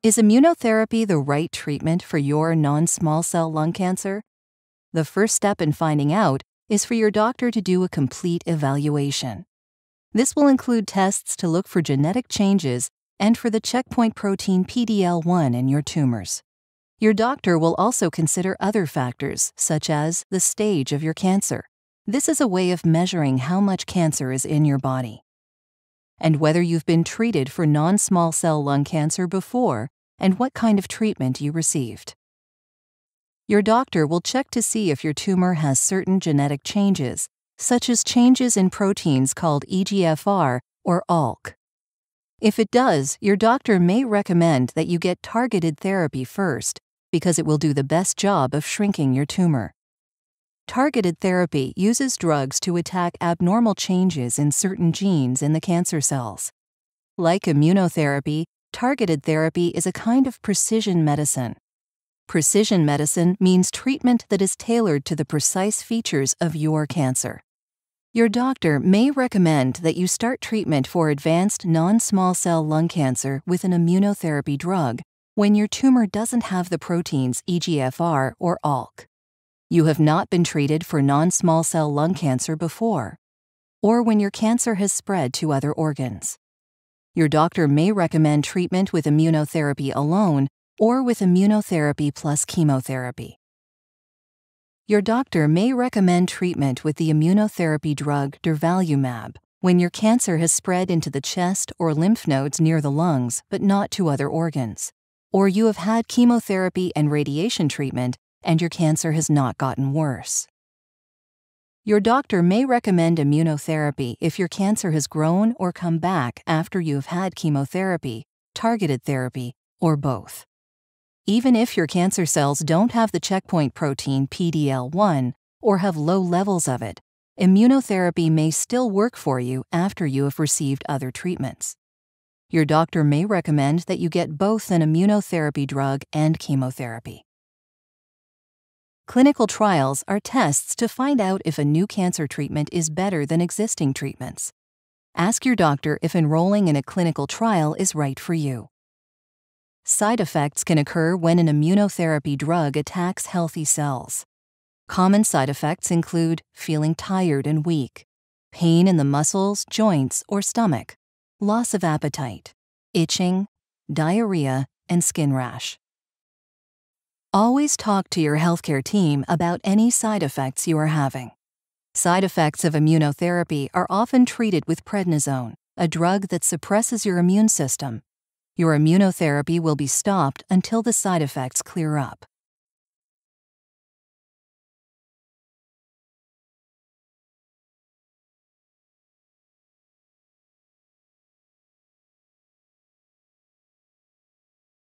Is immunotherapy the right treatment for your non small cell lung cancer? The first step in finding out is for your doctor to do a complete evaluation. This will include tests to look for genetic changes and for the checkpoint protein pdl one in your tumors. Your doctor will also consider other factors, such as the stage of your cancer. This is a way of measuring how much cancer is in your body and whether you've been treated for non small cell lung cancer before and what kind of treatment you received. Your doctor will check to see if your tumor has certain genetic changes, such as changes in proteins called EGFR or ALK. If it does, your doctor may recommend that you get targeted therapy first because it will do the best job of shrinking your tumor. Targeted therapy uses drugs to attack abnormal changes in certain genes in the cancer cells. Like immunotherapy, targeted therapy is a kind of precision medicine. Precision medicine means treatment that is tailored to the precise features of your cancer. Your doctor may recommend that you start treatment for advanced non small cell lung cancer with an immunotherapy drug when your tumor doesn't have the proteins EGFR or ALK you have not been treated for non small cell lung cancer before, or when your cancer has spread to other organs. Your doctor may recommend treatment with immunotherapy alone or with immunotherapy plus chemotherapy. Your doctor may recommend treatment with the immunotherapy drug durvalumab when your cancer has spread into the chest or lymph nodes near the lungs but not to other organs, or you have had chemotherapy and radiation treatment and your cancer has not gotten worse. Your doctor may recommend immunotherapy if your cancer has grown or come back after you have had chemotherapy, targeted therapy, or both. Even if your cancer cells don't have the checkpoint protein PD-L1 or have low levels of it, immunotherapy may still work for you after you have received other treatments. Your doctor may recommend that you get both an immunotherapy drug and chemotherapy. Clinical trials are tests to find out if a new cancer treatment is better than existing treatments. Ask your doctor if enrolling in a clinical trial is right for you. Side effects can occur when an immunotherapy drug attacks healthy cells. Common side effects include feeling tired and weak, pain in the muscles, joints, or stomach, loss of appetite, itching, diarrhea, and skin rash. Always talk to your healthcare team about any side effects you are having. Side effects of immunotherapy are often treated with prednisone, a drug that suppresses your immune system. Your immunotherapy will be stopped until the side effects clear up.